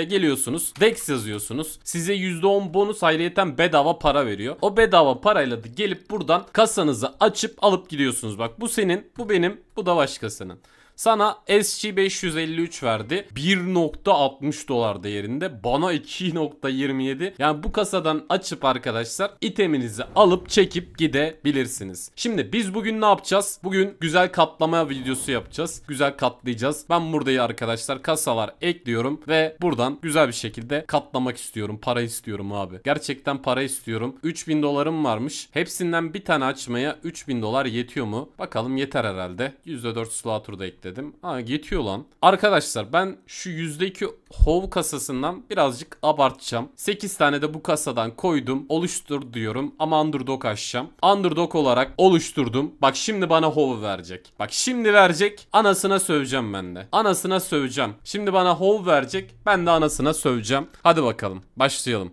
buraya geliyorsunuz. Dex yazıyorsunuz. Size %10 bonus ayrıyeten bedava para veriyor. O bedava parayla da gelip buradan kasanızı açıp alıp gidiyorsunuz. Bak bu senin, bu benim, bu da başkasının. Sana SC553 verdi. 1.60 dolar değerinde. Bana 2.27. Yani bu kasadan açıp arkadaşlar iteminizi alıp çekip gidebilirsiniz. Şimdi biz bugün ne yapacağız? Bugün güzel katlama videosu yapacağız. Güzel katlayacağız. Ben buradayı arkadaşlar kasalar ekliyorum ve buradan güzel bir şekilde katlamak istiyorum. Para istiyorum abi. Gerçekten para istiyorum. 3000 dolarım varmış. Hepsinden bir tane açmaya 3000 dolar yetiyor mu? Bakalım yeter herhalde. %4 slotur'da ekledim dedim. Ha yetiyor lan. Arkadaşlar ben şu %2 hov kasasından birazcık abartacağım. 8 tane de bu kasadan koydum. Oluştur diyorum ama underdog açacağım. Underdog olarak oluşturdum. Bak şimdi bana hov verecek. Bak şimdi verecek. Anasına söveceğim ben de. Anasına söveceğim. Şimdi bana hov verecek. Ben de anasına söveceğim. Hadi bakalım. Başlayalım.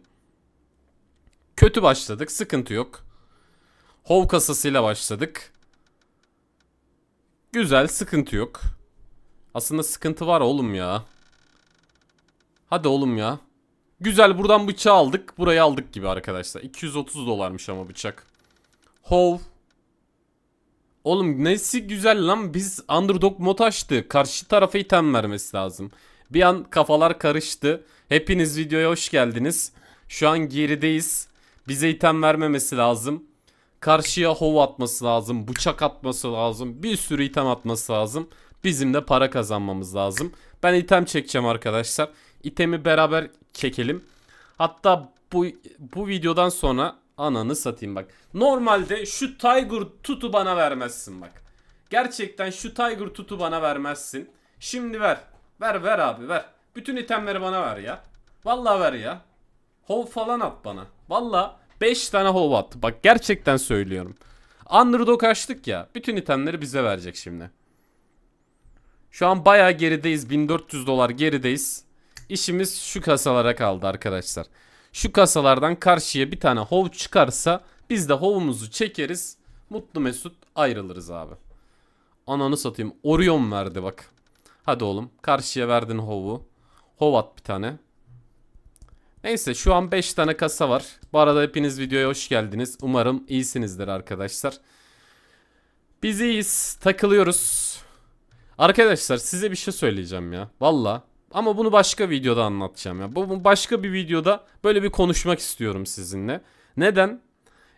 Kötü başladık. Sıkıntı yok. Hov kasasıyla başladık. Güzel sıkıntı yok. Aslında sıkıntı var oğlum ya. Hadi oğlum ya. Güzel buradan bıçağı aldık. Burayı aldık gibi arkadaşlar. 230 dolarmış ama bıçak. Hov. Oğlum nesi güzel lan biz underdog mod açtı. Karşı tarafa item vermesi lazım. Bir an kafalar karıştı. Hepiniz videoya hoş geldiniz. Şu an gerideyiz. Bize item vermemesi lazım. Karşıya hov atması lazım. Bıçak atması lazım. Bir sürü item atması lazım. Bizim de para kazanmamız lazım. Ben item çekeceğim arkadaşlar. İtemi beraber çekelim. Hatta bu, bu videodan sonra ananı satayım bak. Normalde şu Tiger tutu bana vermezsin bak. Gerçekten şu Tiger tutu bana vermezsin. Şimdi ver. Ver ver abi ver. Bütün itemleri bana ver ya. Vallahi ver ya. Hov falan at bana. Vallahi 5 tane hov attı. Bak gerçekten söylüyorum. Underdog açtık ya. Bütün itemleri bize verecek şimdi. Şu an bayağı gerideyiz. 1400 dolar gerideyiz. İşimiz şu kasalara kaldı arkadaşlar. Şu kasalardan karşıya bir tane hov çıkarsa biz de hovumuzu çekeriz. Mutlu mesut ayrılırız abi. Ananı satayım. Orion verdi bak. Hadi oğlum. Karşıya verdin hovu. Hov at bir tane. Neyse şu an 5 tane kasa var. Bu arada hepiniz videoya hoş geldiniz. Umarım iyisinizdir arkadaşlar. Biz iyiyiz. Takılıyoruz. Arkadaşlar size bir şey söyleyeceğim ya. Valla. Ama bunu başka videoda anlatacağım ya. Bu başka bir videoda böyle bir konuşmak istiyorum sizinle. Neden?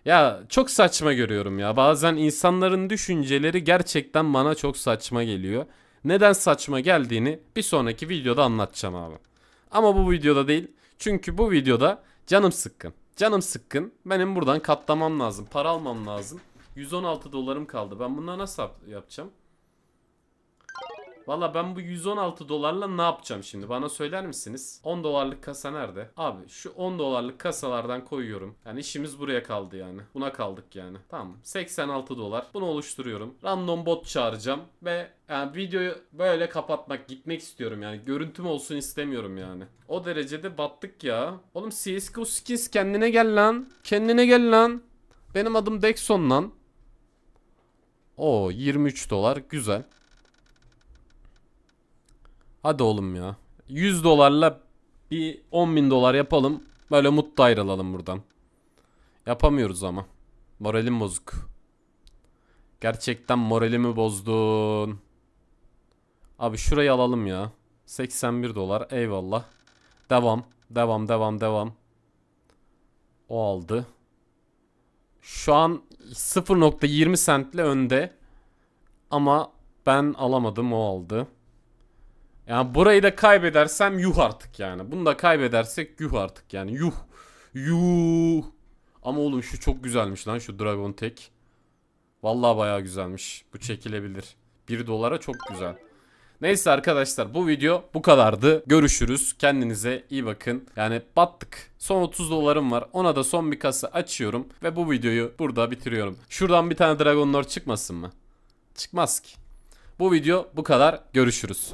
Ya çok saçma görüyorum ya. Bazen insanların düşünceleri gerçekten bana çok saçma geliyor. Neden saçma geldiğini bir sonraki videoda anlatacağım abi. Ama bu videoda değil. Çünkü bu videoda canım sıkkın. Canım sıkkın. Benim buradan katlamam lazım. Para almam lazım. 116 dolarım kaldı. Ben bunları nasıl yapacağım? Valla ben bu 116 dolarla ne yapacağım şimdi? Bana söyler misiniz? 10 dolarlık kasa nerede? Abi şu 10 dolarlık kasalardan koyuyorum. Yani işimiz buraya kaldı yani. Buna kaldık yani. Tamam. 86 dolar. Bunu oluşturuyorum. Random bot çağıracağım ve yani videoyu böyle kapatmak gitmek istiyorum yani. Görüntüm olsun istemiyorum yani. O derecede battık ya. Oğlum CSGO skins kendine gel lan. Kendine gel lan. Benim adım Dexon lan. O 23 dolar güzel. Hadi oğlum ya. 100 dolarla bir 10 bin dolar yapalım. Böyle mutlu ayrılalım buradan. Yapamıyoruz ama. Moralim bozuk. Gerçekten moralimi bozdun. Abi şurayı alalım ya. 81 dolar eyvallah. Devam. Devam devam devam. O aldı. Şu an 0.20 sentle önde. Ama ben alamadım o aldı. Yani burayı da kaybedersem yuh artık yani. Bunu da kaybedersek yuh artık yani. Yuh. Yuh. Ama oğlum şu çok güzelmiş lan şu Dragon Tek. Vallahi bayağı güzelmiş. Bu çekilebilir. 1 dolara çok güzel. Neyse arkadaşlar bu video bu kadardı. Görüşürüz. Kendinize iyi bakın. Yani battık. Son 30 dolarım var. Ona da son bir kasa açıyorum. Ve bu videoyu burada bitiriyorum. Şuradan bir tane Dragon Lord çıkmasın mı? Çıkmaz ki. Bu video bu kadar. Görüşürüz.